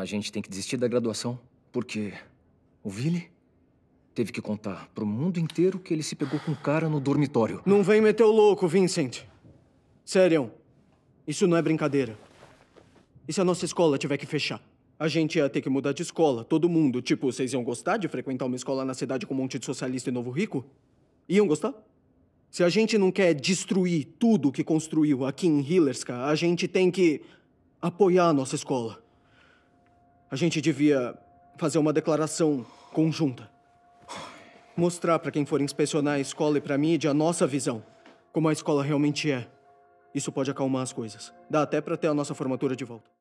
A gente tem que desistir da graduação, porque o Vili teve que contar pro mundo inteiro que ele se pegou com um cara no dormitório. Não vem meter o louco, Vincent. Sério, isso não é brincadeira. E se a nossa escola tiver que fechar? A gente ia ter que mudar de escola, todo mundo. Tipo, vocês iam gostar de frequentar uma escola na cidade com um monte de socialista e novo rico? Iam gostar? Se a gente não quer destruir tudo que construiu aqui em Hillerska, a gente tem que apoiar a nossa escola. A gente devia fazer uma declaração conjunta. Mostrar para quem for inspecionar a escola e para a mídia a nossa visão. Como a escola realmente é. Isso pode acalmar as coisas. Dá até para ter a nossa formatura de volta.